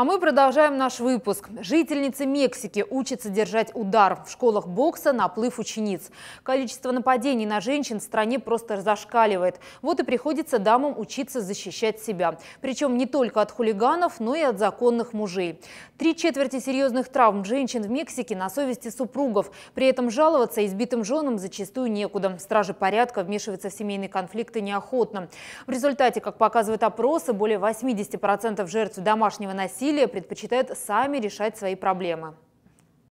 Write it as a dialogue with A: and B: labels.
A: А мы продолжаем наш выпуск. Жительница Мексики учится держать удар. В школах бокса наплыв учениц. Количество нападений на женщин в стране просто зашкаливает. Вот и приходится дамам учиться защищать себя. Причем не только от хулиганов, но и от законных мужей. Три четверти серьезных травм женщин в Мексике на совести супругов. При этом жаловаться избитым женам зачастую некуда. Стражи порядка вмешиваются в семейные конфликты неохотно. В результате, как показывают опросы, более 80% жертв домашнего насилия насилия предпочитают сами решать свои проблемы.